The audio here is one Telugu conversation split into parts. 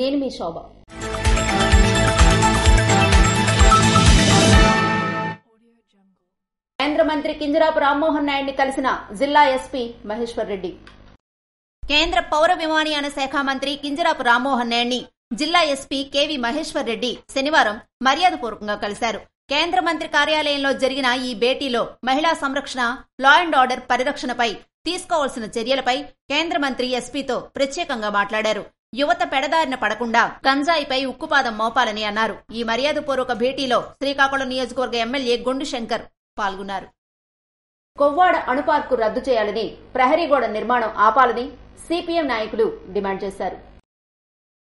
నేను మీ శోభ కేంద్ర మంత్రి కింజరాపు రామ్మోహన్ నాయుడిని కలిసిన జిల్లా ఎస్పీ మహేశ్వర్ రెడ్డి కేంద్ర పౌర విమానయాన శాఖ మంత్రి కింజరాపు రామ్మోహన్ నాయుడిని జిల్లా ఎస్పీ కేవి మహేశ్వర్ రెడ్డి శనివారం మర్యాదపూర్వకంగా కలిశారు కేంద్ర మంత్రి కార్యాలయంలో జరిగిన ఈ భేటీలో మహిళా సంరక్షణ లా అండ్ ఆర్డర్ పరిరక్షణపై తీసుకోవాల్సిన చర్యలపై కేంద్ర మంత్రి ఎస్పీతో ప్రత్యేకంగా మాట్లాడారు యువత పెడదారిన పడకుండా గంజాయిపై ఉక్కుపాదం మోపాలని అన్నారు ఈ మర్యాదపూర్వక భేటీలో శ్రీకాకుళం నియోజకవర్గ ఎమ్మెల్యే గొండు శంకర్ పాల్గొన్నారు కొవ్వాడ అణుపార్కు రద్దు చేయాలని ప్రహరీగోడ నిర్మాణం ఆపాలని సిపిఎం నాయకులు డిమాండ్ చేశారు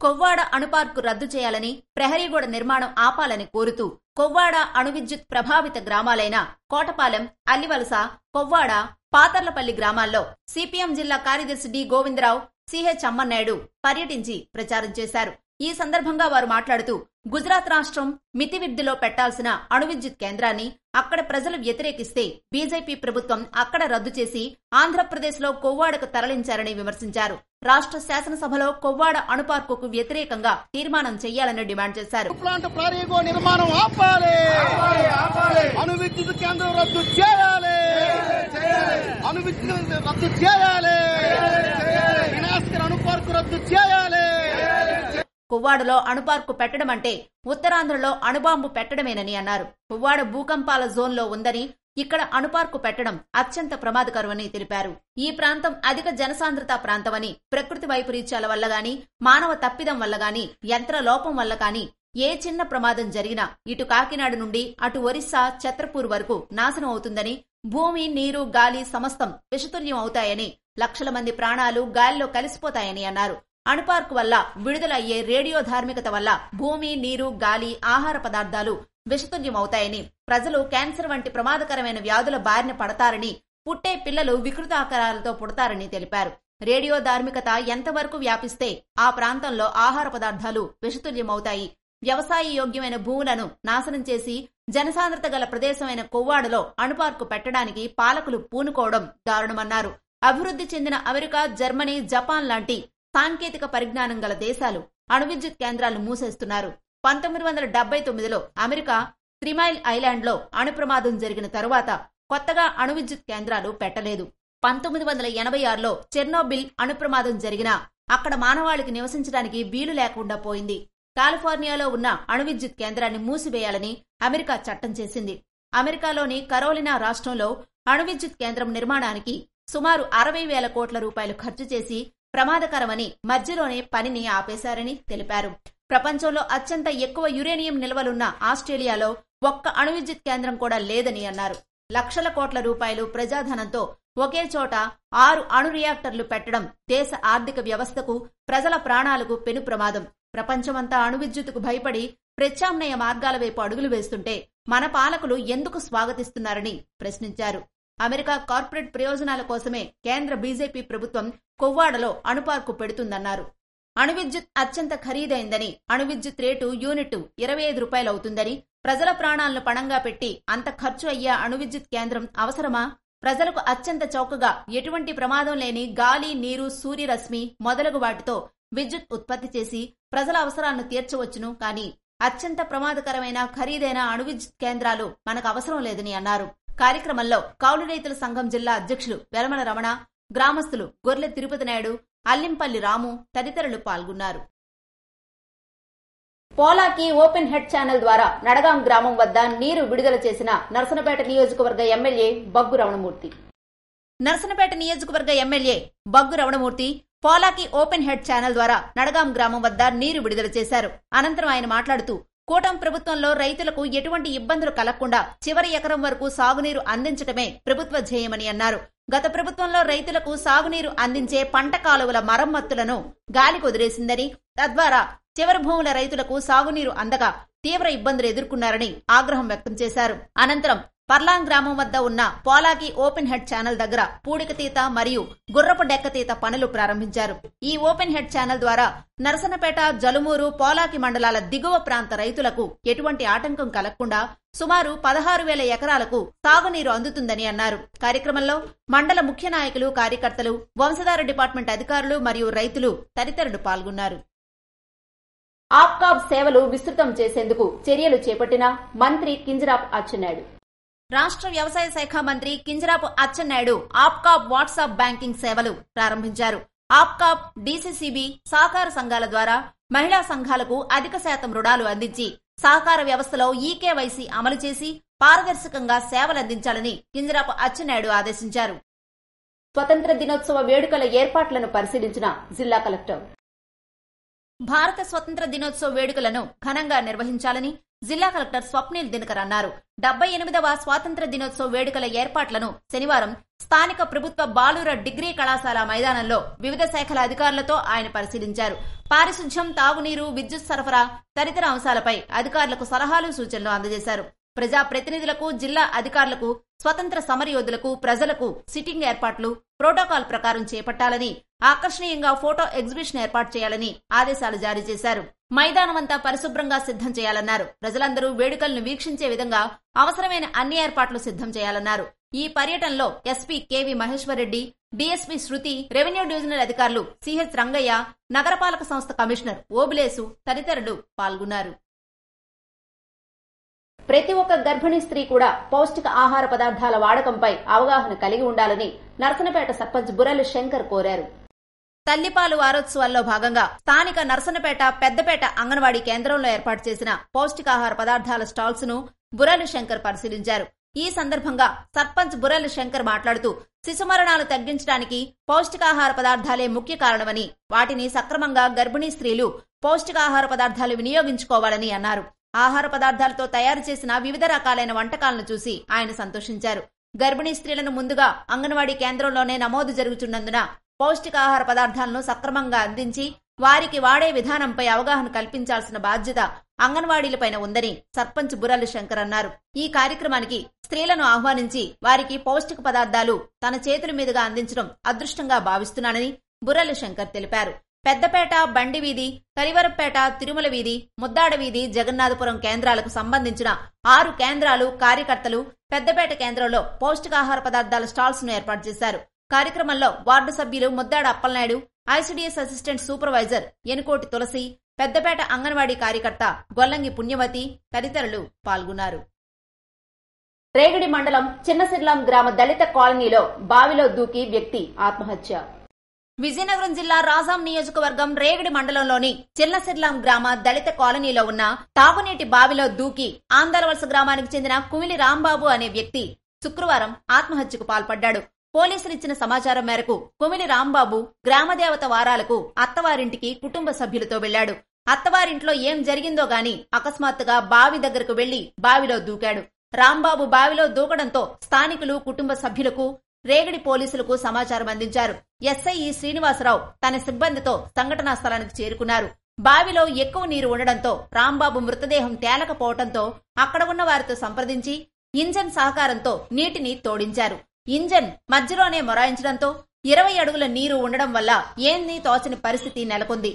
కొవ్వాడ అణుపార్కు రద్దు చేయాలని ప్రహరీగూడ నిర్మాణం ఆపాలని కోరుతూ కొవ్వాడ అణువిద్యుత్ ప్రభావిత గ్రామాలైన కోటపాలెం అల్లివలస కొవ్వాడ పాతర్లపల్లి గ్రామాల్లో సిపిఎం జిల్లా కార్యదర్శి డి గోవిందరావు సిహెచ్ అమ్మన్నాయుడు పర్యటించి ప్రచారం చేశారు ఈ సందర్భంగా వారు మాట్లాడుతూ గుజరాత్ రాష్ట్రం మితివిద్దిలో పెట్టాల్సిన అణువిద్యుత్ కేంద్రాన్ని అక్కడ ప్రజలు వ్యతిరేకిస్తే బీజేపీ ప్రభుత్వం అక్కడ రద్దు చేసి ఆంధ్రప్రదేశ్లో కొవ్వాడకు తరలించారని విమర్శించారు రాష్ట్ర శాసనసభలో కొవ్వాడ అణుపార్కుకు వ్యతిరేకంగా తీర్మానం చేయాలని డిమాండ్ చేశారు నిర్మాణం అణు విద్యుత్ కేంద్రం రద్దు చేయాలి అణు విద్యుత్ రద్దు చేయాలి రద్దు కువ్వాడలో అణుపార్కు పెట్టడం అంటే ఉత్తరాంధ్రలో అణుబాంబు పెట్టడమేనని అన్నారు కువ్వాడ భూకంపాల జోన్లో ఉందని ఇక్కడ అణుపార్కు పెట్టడం అత్యంత ప్రమాదకరమని తెలిపారు ఈ ప్రాంతం అధిక జనసాంద్రత ప్రాంతమని ప్రకృతి వైపరీత్యాల వల్ల గాని మానవ తప్పిదం వల్ల గాని యంత్ర లోపం వల్ల గాని ఏ చిన్న ప్రమాదం జరిగినా ఇటు కాకినాడ నుండి అటు ఒరిస్సా ఛత్రపూర్ వరకు నాశనం అవుతుందని భూమి నీరు గాలి సమస్తం విషతుల్యం అవుతాయని లక్షల మంది ప్రాణాలు గాలిలో కలిసిపోతాయని అన్నారు అణుపార్కు వల్ల విడుదలయ్యే రేడియో ధార్మికత వల్ల భూమి నీరు గాలి ఆహార పదార్థాలు విషతుల్యం అవుతాయని ప్రజలు క్యాన్సర్ వంటి ప్రమాదకరమైన వ్యాధుల బారిన పడతారని పుట్టే పిల్లలు వికృత ఆకారాలతో పుడతారని తెలిపారు రేడియో ధార్మికత ఎంతవరకు వ్యాపిస్తే ఆ ప్రాంతంలో ఆహార పదార్థాలు విషతుల్యమవుతాయి వ్యవసాయ యోగ్యమైన భూములను నాశనం చేసి జనసాంద్రత గల ప్రదేశమైన కొవ్వాడలో అణుపార్కు పెట్టడానికి పాలకులు పూనుకోవడం దారుణమన్నారు అభివృద్ధి చెందిన అమెరికా జర్మనీ జపాన్ లాంటి సాంకేతిక పరిజ్ఞానం గల దేశాలు అణువిద్యుత్ కేంద్రాలు మూసేస్తున్నారు పంతొమ్మిది వందల డెబ్బై తొమ్మిదిలో అమెరికా త్రిమైల్ ఐలాండ్లో అణుప్రమాదం జరిగిన తరువాత కొత్తగా అణువిద్యుత్ కేంద్రాలు పెట్టలేదు పంతొమ్మిది వందల ఎనభై ఆరులో చెర్నోబిల్ అణుప్రమాదం జరిగినా అక్కడ మానవాళికి నివసించడానికి వీలు లేకుండా పోయింది కాలిఫోర్నియాలో ఉన్న అణువిద్యుత్ కేంద్రాన్ని మూసివేయాలని అమెరికా చట్టం చేసింది అమెరికాలోని కరోలినా రాష్ట్రంలో అణువిద్యుత్ కేంద్రం నిర్మాణానికి సుమారు అరవై వేల కోట్ల రూపాయలు ఖర్చు చేసి ప్రమాదకరమని మధ్యలోనే పనిని ఆపేశారని తెలిపారు ప్రపంచంలో అత్యంత ఎక్కువ యురేనియం నిల్వలున్న ఆస్ట్రేలియాలో ఒక్క అణువిద్యుత్ కేంద్రం కూడా లేదని అన్నారు లక్షల కోట్ల రూపాయలు ప్రజాధనంతో ఒకే చోట ఆరు అణు రియాక్టర్లు పెట్టడం దేశ ఆర్థిక వ్యవస్థకు ప్రజల ప్రాణాలకు పెను ప్రమాదం ప్రపంచమంతా అణువిద్యుత్తుకు భయపడి ప్రత్యామ్నాయ మార్గాల వైపు అడుగులు వేస్తుంటే మన పాలకులు ఎందుకు స్వాగతిస్తున్నారని ప్రశ్నించారు అమెరికా కార్పొరేట్ ప్రయోజనాల కోసమే కేంద్ర బీజేపీ ప్రభుత్వం కొవ్వాడలో అణుపార్కు పెడుతుందన్నారు అణువిద్యుత్ అత్యంత ఖరీదైందని అణువిద్యుత్ రేటు యూనిట్ ఇరవై ఐదు రూపాయలవుతుందని ప్రజల ప్రాణాలను పణంగా పెట్టి అంత ఖర్చు అయ్యే అణువిద్యుత్ కేంద్రం అవసరమా ప్రజలకు అత్యంత చౌకగా ఎటువంటి ప్రమాదం లేని గాలి నీరు సూర్యరశ్మి మొదలగు వాటితో విద్యుత్ ఉత్పత్తి చేసి ప్రజల అవసరాలను తీర్చవచ్చును కానీ అత్యంత ప్రమాదకరమైన ఖరీదైన అణు విద్యుత్ కేంద్రాలు మనకు అవసరం లేదని అన్నారు కార్యక్రమంలో కౌలు రైతుల సంఘం జిల్లా అధ్యక్షులు వెలమల రమణ గ్రామస్తులు గొర్రె తిరుపతి నాయుడు అల్లింపల్లి రాము తదితరులు పాల్గొన్నారు పోలాకి ఓపెన్ హెడ్ ఛానల్ ద్వారా నడగాం గ్రామం వద్ద నీరు విడుదల చేసిన నర్సనపేట నియోజకవర్గ ఎమ్మెల్యే బగ్గు రమణమూర్తి నర్సనపేట నియోజకవర్గ MLA Baggu Ramanamurthy Polaki open head channel ద్వారా నడగాం గ్రామం వద్ద నీరు విడుదల చేశారు అనంతరం ఆయన మాట్లాడుతూ కూటం ప్రభుత్వంలో రైతులకు ఎటువంటి ఇబ్బందులు కలగకుండా చివరి ఎకరం వరకు సాగునీరు అందించడమే ప్రభుత్వ ధ్యేయమని అన్నారు గత ప్రభుత్వంలో రైతులకు సాగునీరు అందించే పంట కాలువల మరమ్మత్తులను గాలి కుదిరేసిందని తద్వారా చివరి భూముల రైతులకు సాగునీరు అందగా తీవ్ర ఇబ్బందులు ఎదుర్కొన్నారని ఆగ్రహం వ్యక్తం చేశారు అనంతరం పర్లాంగ్ గ్రామం వద్ద ఉన్న పోలాకి ఓపెన్ హెడ్ ఛానల్ దగ్గర పూడికతీత మరియు గుర్రపు డెక్కతీత పనులు ప్రారంభించారు ఈ ఓపెన్ హెడ్ ఛానల్ ద్వారా నరసనపేట జలుమూరు పోలాకి మండలాల దిగువ ప్రాంత రైతులకు ఎటువంటి ఆటంకం కలగకుండా సుమారు పదహారు వేల ఎకరాలకు తాగునీరు అందుతుందని అన్నారు కార్యక్రమంలో మండల ముఖ్య నాయకులు కార్యకర్తలు వంశధార డిపార్ట్మెంట్ అధికారులు మరియు రైతులు తదితరులు పాల్గొన్నారు ఆప్కాబ్ సేవలు విస్తృతం చేసేందుకు చర్యలు చేపట్టిన మంత్రి కింజరాపు అచ్చెన్నాయుడు రాష్ట్ర వ్యవసాయ శాఖ మంత్రి కింజరాపు అచ్చెన్నాయుడు ఆప్కాబ్ వాట్సాప్ బ్యాంకింగ్ సేవలు ప్రారంభించారు ఆప్కాబ్ డీసీసీబీ సహకార సంఘాల ద్వారా మహిళా సంఘాలకు అధిక శాతం రుణాలు అందించి సహకార వ్యవస్థలో ఈకేవైసీ అమలు చేసి పారదర్శకంగా సేవలందించాలని కింజరాపు అచ్చెన్నాయుడు ఆదేశించారు స్వతంత్ర దినోత్సవ వేడుకల ఏర్పాట్లను పరిశీలించిన జిల్లా కలెక్టర్ భారత స్వతంత్ర దినోత్సవ వేడుకలను ఘనంగా నిర్వహించాలని జిల్లా కలెక్టర్ స్వప్నిల్ దినకర్ అన్నారు డెబ్బై ఎనిమిదవ స్వాతంత్ర దినోత్సవ వేడుకల ఏర్పాట్లను శనివారం స్థానిక ప్రభుత్వ బాలుర డిగ్రీ కళాశాల మైదానంలో వివిధ శాఖల అధికారులతో ఆయన పరిశీలించారు పారిశుధ్యం తాగునీరు విద్యుత్ సరఫరా తదితర అంశాలపై అధికారులకు సలహాలు సూచనలు అందజేశారు ప్రజా ప్రతినిధులకు జిల్లా అధికారులకు స్వతంత్ర సమరయోధులకు ప్రజలకు సిట్టింగ్ ఏర్పాట్లు ప్రోటోకాల్ ప్రకారం చేపట్టాలని ఆకర్షణీయంగా ఫోటో ఎగ్జిబిషన్ ఏర్పాటు చేయాలని ఆదేశాలు జారీ చేశారు మైదానమంతా పరిశుభ్రంగా సిద్ధం చేయాలన్నారు ప్రజలందరూ వేడుకలను వీక్షించే విధంగా అవసరమైన అన్ని ఏర్పాట్లు సిద్ధం చేయాలన్నారు ఈ పర్యటనలో SP KV Maheswarareddy DSP Shruti revenue divisional అధికారులు సిహెచ్ రంగయ్య నగరపాలక సంస్థ కమిషనర్ ఓబులేసు తదితరులు పాల్గొన్నారు ప్రతి ఒక్క గర్భిణీ స్త్రీ కూడా పౌష్టిక ఆహార పదార్థాల వాడకంపై అవగాహన కలిగి ఉండాలని నర్సనపేట సర్పంచ్ బురలి శంకర్ కోరారు తల్లిపాలు వారోత్సవాల్లో భాగంగా స్థానిక నర్సనపేట పెద్దపేట అంగన్వాడీ కేంద్రంలో ఏర్పాటు చేసిన పౌష్టికాహార పదార్థాల స్టాల్స్ ను బురాలు శంకర్ పరిశీలించారు ఈ సందర్భంగా సర్పంచ్ బురాలు శంకర్ మాట్లాడుతూ శిశు మరణాలు తగ్గించడానికి పౌష్టికాహార పదార్థాలే ముఖ్య కారణమని వాటిని సక్రమంగా గర్భిణీ స్త్రీలు పౌష్టికాహార పదార్థాలు వినియోగించుకోవాలని అన్నారు ఆహార పదార్థాలతో తయారు చేసిన వివిధ రకాలైన వంటకాలను చూసి ఆయన సంతోషించారు గర్భిణీ స్త్రీలను ముందుగా అంగన్వాడీ కేంద్రంలోనే నమోదు జరుగుతున్నందున పౌష్టికాహార పదార్థాలను సక్రమంగా అందించి వారికి వాడే విధానంపై అవగాహన కల్పించాల్సిన బాధ్యత అంగన్వాడీలపైన ఉందని సర్పంచ్ బురాలు శంకర్ అన్నారు ఈ కార్యక్రమానికి స్త్రీలను ఆహ్వానించి వారికి పౌష్టిక పదార్థాలు తన చేతుల మీదుగా అందించడం అదృష్టంగా భావిస్తున్నానని బుర్రలు శంకర్ తెలిపారు పెద్దపేట బండి వీధి కలివరపేట తిరుమల వీధి ముద్దాడ వీధి జగన్నాథపురం కేంద్రాలకు సంబంధించిన ఆరు కేంద్రాలు కార్యకర్తలు పెద్దపేట కేంద్రంలో పౌష్టికాహార పదార్థాల స్టాల్స్ ను ఏర్పాటు చేశారు కార్యక్రమంలో వార్డు సభ్యులు Muddada Appalanaidu ICDS assistant supervisor Enukoti Tulasi Peddapeta anganwadi కార్యకర్త గొల్లంగి పుణ్యవతి తదితరులు పాల్గొన్నారు రేగడి మండలం చిన్నసిర్లాం గ్రామ దళిత కాలనీలో బావిలో దూకి వ్యక్తి ఆత్మహత్య విజయనగరం జిల్లా రాజాం నియోజకవర్గం రేగడి మండలంలోని చిల్లసిర్లాం గ్రామ దళిత కాలనీలో ఉన్న తాగునీటి బావిలో దూకి ఆంధ్రవలస గ్రామానికి చెందిన కుమిలి రాంబాబు అనే వ్యక్తి శుక్రవారం ఆత్మహత్యకు పాల్పడ్డాడు పోలీసులు ఇచ్చిన సమాచారం మేరకు కొమిలి రాంబాబు గ్రామదేవత వారాలకు అత్తవారింటికి కుటుంబ సభ్యులతో వెళ్లాడు అత్తవారింట్లో ఏం జరిగిందో గాని అకస్మాత్తుగా బావి దగ్గరకు వెళ్లి బావిలో దూకాడు రాంబాబు బావిలో దూకడంతో స్థానికులు కుటుంబ సభ్యులకు రేగడి పోలీసులకు సమాచారం అందించారు ఎస్ఐ శ్రీనివాసరావు తన సిబ్బందితో సంఘటనా స్థలానికి చేరుకున్నారు బావిలో ఎక్కువ నీరు ఉండడంతో రాంబాబు మృతదేహం తేలకపోవడంతో అక్కడ ఉన్న వారితో సంప్రదించి ఇంజన్ సహకారంతో నీటిని తోడించారు ఇంజన్ మధ్యలోనే మొరాయించడంతో ఇరవై అడుగుల నీరు ఉండడం వల్ల ఏంది తోచని పరిస్థితి నెలకొంది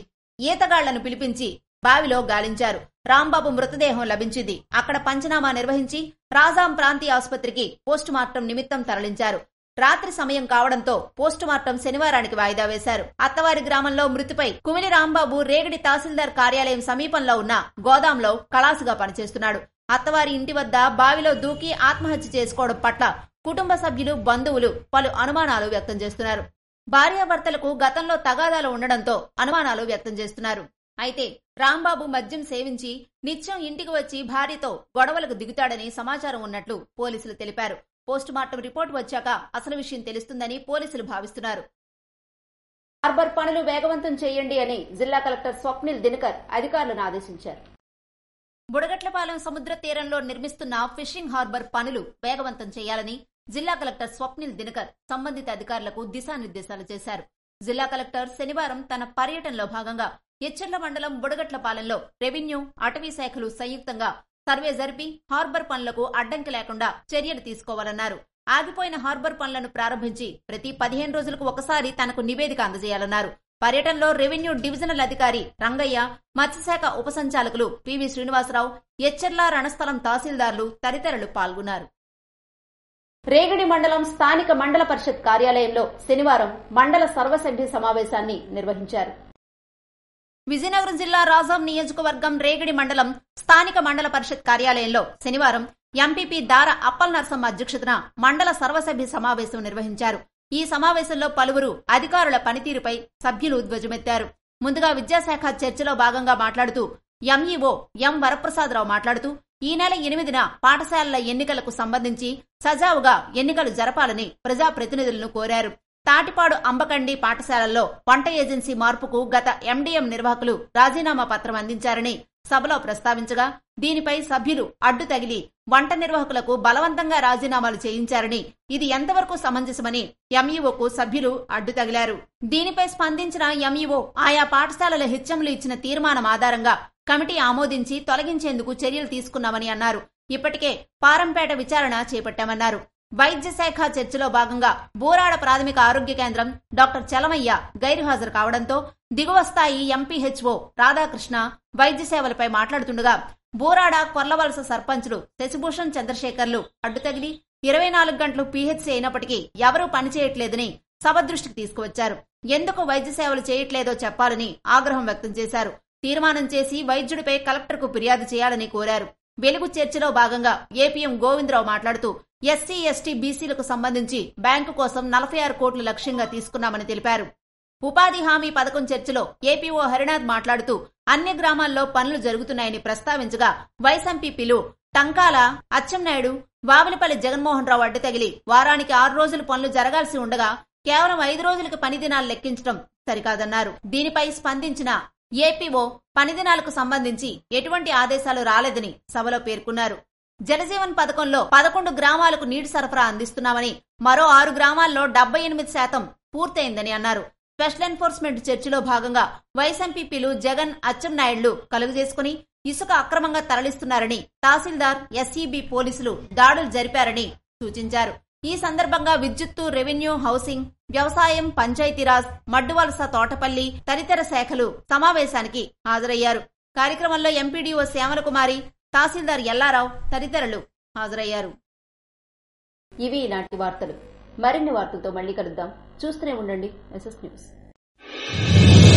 ఈతగాళ్లను పిలిపించి బావిలో గాలించారు రాంబాబు మృతదేహం లభించింది అక్కడ పంచనామా నిర్వహించి రాజాం ప్రాంతీయ ఆసుపత్రికి పోస్టుమార్టం నిమిత్తం తరలించారు రాత్రి సమయం కావడంతో పోస్టుమార్టం శనివారానికి వాయిదా వేశారు అత్తవారి గ్రామంలో మృతిపై కుమిలి రాంబాబు రేగడి తహసీల్దార్ కార్యాలయం సమీపంలో ఉన్న గోదాంలో కళాసుగా పనిచేస్తున్నాడు అత్తవారి ఇంటి వద్ద బావిలో దూకి ఆత్మహత్య చేసుకోవడం పట్ల కుటుంబ సభ్యులు బంధువులు పలు అనుమానాలు వ్యక్తం చేస్తున్నారు భార్యాభర్తలకు గతంలో తగాదాలు ఉండడంతో అనుమానాలు వ్యక్తం చేస్తున్నారు అయితే రాంబాబు మద్యం సేవించి నిత్యం ఇంటికి వచ్చి భార్యతో గొడవలకు దిగుతాడని సమాచారం ఉన్నట్లు పోలీసులు తెలిపారు పోస్టుమార్టం రిపోర్టు వచ్చాక అసలు విషయం తెలుస్తుందని పోలీసులు భావిస్తున్నారు హార్బర్ పనులు వేగవంతం చేయండి అని జిల్లా కలెక్టర్ స్వప్నిల్ దినకర్ అధికారులను ఆదేశించారు బుడగట్లపాలెం సముద్ర తీరంలో నిర్మిస్తున్న ఫిషింగ్ హార్బర్ పనులు వేగవంతం చేయాలని జిల్లా కలెక్టర్ స్వప్నిల్ దినకర్ సంబంధిత అధికారులకు దిశానిర్దేశాలు చేశారు జిల్లా కలెక్టర్ శనివారం తన పర్యటనలో భాగంగా ఎచ్చర్ల మండలం బుడగట్లపాలెంలో రెవెన్యూ అటవీ శాఖలు సంయుక్తంగా సర్వే జరిపి హార్బర్ పనులకు అడ్డంకి లేకుండా చర్యలు తీసుకోవాలన్నారు ఆగిపోయిన హార్బర్ పనులను ప్రారంభించి ప్రతి పదిహేను రోజులకు ఒకసారి తనకు నివేదిక అందజేయాలన్నారు పర్యటనలో రెవెన్యూ డివిజనల్ అధికారి రంగయ్య మత్స్యశాఖ ఉప సంచాలకులు పివి శ్రీనివాసరావు ఎచ్చర్ల రణస్థలం తహసీల్దార్లు తదితరులు పాల్గొన్నారు రేగడి మండలం స్థానిక మండల పరిషత్ కార్యాలయంలో శనివారం మండల సర్వసభ్య సమావేశాన్ని నిర్వహించారు విజయనగరం జిల్లా రాజాం నియోజకవర్గం రేగడి మండలం స్థానిక మండల పరిషత్ కార్యాలయంలో శనివారం ఎంపీపీ దార అప్పల్ నర్సమ్మ అధ్యక్షతన మండల సర్వసభ్య సమావేశం నిర్వహించారు ఈ సమావేశంలో పలువురు అధికారుల పనితీరుపై సభ్యులు ధ్వజమెత్తారు ముందుగా విద్యాశాఖ చర్చలో భాగంగా మాట్లాడుతూ ఎంఈఓ ఎం వరప్రసాదరావు మాట్లాడుతూ ఈ నెల ఎనిమిదిన పాఠశాలల ఎన్నికలకు సంబంధించి సజావుగా ఎన్నికలు జరపాలని ప్రజాప్రతినిధులను కోరారు తాటిపాడు అంబకండి పాఠశాలల్లో వంట ఏజెన్సీ మార్పుకు గత ఎండీఎం నిర్వాహకులు రాజీనామా పత్రం అందించారని సభలో ప్రస్తావించగా దీనిపై సభ్యులు అడ్డు తగిలి వంట నిర్వాహకులకు బలవంతంగా రాజీనామాలు చేయించారని ఇది ఎంతవరకు సమంజసమని ఎంఈఓకు సభ్యులు అడ్డు తగిలారు దీనిపై స్పందించిన ఎంఈఓ ఆయా పాఠశాలల హెచ్చములు ఇచ్చిన తీర్మానం ఆధారంగా కమిటీ ఆమోదించి తొలగించేందుకు చర్యలు తీసుకున్నామని అన్నారు ఇప్పటికే పారంపేట విచారణ చేపట్టామన్నారు వైద్య శాఖ చర్చలో భాగంగా బూరాడ ప్రాథమిక ఆరోగ్య కేంద్రం డాక్టర్ చలమయ్య గైర్హాజరు కావడంతో దిగువ స్థాయి ఎంపీహెచ్ఓ రాధాకృష్ణ వైద్య సేవలపై మాట్లాడుతుండగా బూరాడ కొర్లవలస సర్పంచులు శశిభూషణ్ చంద్రశేఖర్లు అడ్డుతగిలి ఇరవై నాలుగు గంటలు పీహెచ్సీ అయినప్పటికీ ఎవరూ పనిచేయట్లేదని సభ దృష్టికి తీసుకువచ్చారు ఎందుకు వైద్య సేవలు చేయట్లేదో చెప్పాలని ఆగ్రహం వ్యక్తం చేశారు తీర్మానం చేసి వైద్యుడిపై కలెక్టర్కు ఫిర్యాదు చేయాలని కోరారు వెలుగు చర్చలో భాగంగా ఏపీఎం గోవిందరావు మాట్లాడుతూ ఎస్సీ ఎస్టీ బీసీలకు సంబంధించి బ్యాంకు కోసం నలభై ఆరు కోట్లు లక్ష్యంగా తీసుకున్నామని తెలిపారు ఉపాధి హామీ పథకం చర్చలో ఏపీఓ హరినాథ్ మాట్లాడుతూ అన్ని గ్రామాల్లో పనులు జరుగుతున్నాయని ప్రస్తావించగా వైస్ టంకాల అచ్చెన్నాయుడు వావులపల్లి జగన్మోహన్ రావు అడ్డు తగిలి వారానికి ఆరు రోజులు పనులు జరగాల్సి ఉండగా కేవలం ఐదు రోజులకు పని దినాలు లెక్కించడం సరికాదన్నారు దీనిపై స్పందించిన ఏపీఓ పని దినాలకు సంబంధించి ఎటువంటి ఆదేశాలు రాలేదని సభలో పేర్కొన్నారు జలజీవన్ పథకంలో పదకొండు గ్రామాలకు నీటి సరఫరా అందిస్తున్నామని మరో ఆరు గ్రామాల్లో డెబ్బై ఎనిమిది శాతం పూర్తయిందని అన్నారు స్పెషల్ ఎన్ఫోర్స్మెంట్ చర్చిలో భాగంగా వైస్ జగన్ జగన్ కలుగు కలుగజేసుకుని ఇసుక అక్రమంగా తరలిస్తున్నారని తహసీల్దార్ ఎస్ఈబి పోలీసులు దాడులు జరిపారని సూచించారు ఈ సందర్భంగా విద్యుత్తు రెవెన్యూ హౌసింగ్ వ్యవసాయం పంచాయతీరాజ్ మడ్డువలస తోటపల్లి తదితర శాఖలు సమావేశానికి హాజరయ్యారు కార్యక్రమంలో ఎంపీడీఓ కుమారి తహసీల్దార్ ఎల్లారావు తదితరులు హాజరయ్యారు ఇవి ఈనాటి వార్తలు మరిన్ని వార్తలతో మళ్లీ కలుద్దాం చూస్తూనే ఉండండి ఎస్ఎస్ న్యూస్